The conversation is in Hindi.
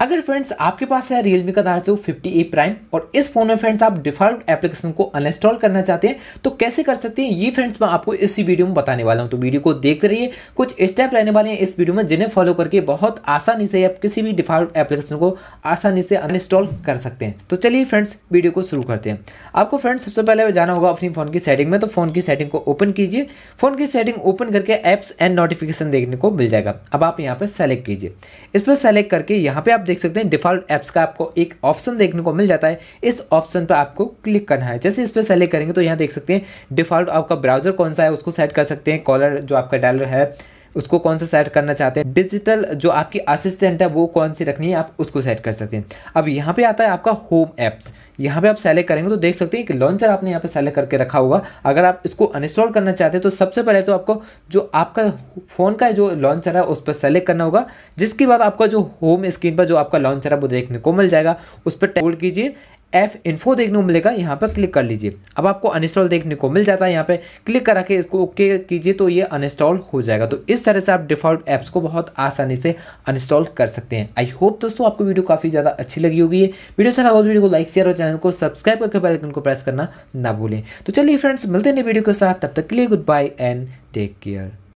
अगर फ्रेंड्स आपके पास है रियलमी का दार्जो फिफ्टी ए प्राइम और इस फोन में फ्रेंड्स आप डिफॉल्ट एप्लीकेशन को अनइंस्टॉल करना चाहते हैं तो कैसे कर सकते हैं ये फ्रेंड्स मैं आपको इसी वीडियो में बताने वाला हूं तो वीडियो को देखते रहिए कुछ स्टेप लेने वाले हैं इस वीडियो में जिन्हें फॉलो करके बहुत आसानी से आप किसी भी डिफॉल्ट एप्लीकेशन को आसानी से अनइंस्टॉल कर सकते हैं तो चलिए फ्रेंड्स वीडियो को शुरू करते हैं आपको फ्रेंड्स सबसे पहले जाना होगा अपनी फोन की सेटिंग में तो फोन की सेटिंग को ओपन कीजिए फोन की सेटिंग ओपन करके एप्स एंड नोटिफिकेशन देखने को मिल जाएगा अब आप यहाँ पर सेलेक्ट कीजिए इस पर सेलेक्ट करके यहाँ पे आप देख सकते हैं डिफॉल्ट ऐप्स का आपको एक ऑप्शन देखने को मिल जाता है इस ऑप्शन पर आपको क्लिक करना है जैसे इस पर सेलेक्ट करेंगे तो यहाँ देख सकते हैं डिफॉल्ट आपका ब्राउजर कौन सा है उसको सेट कर सकते हैं कॉलर जो आपका डायलर है उसको कौन सा सेट करना चाहते हैं डिजिटल जो आपकी असिस्टेंट है वो कौन सी रखनी है आप उसको सेट कर सकते हैं अब यहाँ पे आता है आपका होम ऐप्स यहाँ पे आप सेलेक्ट करेंगे तो देख सकते हैं कि लॉन्चर आपने यहाँ पे सेलेक्ट करके रखा होगा अगर आप इसको अनइंस्टॉल करना चाहते हैं तो सबसे पहले तो आपको जो आपका फ़ोन का जो लॉन्चर है उस पर सेलेक्ट करना होगा जिसके बाद आपका जो होम स्क्रीन पर जो आपका लॉन्चर है वो देखने को मिल जाएगा उस पर टोल कीजिए एफ इन्फो देखने को मिलेगा यहाँ पर क्लिक कर लीजिए अब आपको अनइंस्टॉल देखने को मिल जाता है यहाँ पे क्लिक करा के इसको ओके कीजिए तो ये अनइंस्टॉल हो जाएगा तो इस तरह से आप डिफॉल्ट ऐप्स को बहुत आसानी से अनइंस्टॉल कर सकते हैं आई होप दोस्तों आपको वीडियो काफ़ी ज़्यादा अच्छी लगी होगी वीडियो से अच्छा लगा तो वीडियो को लाइक शेयर और चैनल को सब्सक्राइब करके बेलकन को प्रेस करना ना भूलें तो चलिए फ्रेंड्स मिलते हैं वीडियो के साथ तब तक के लिए goodbye and take care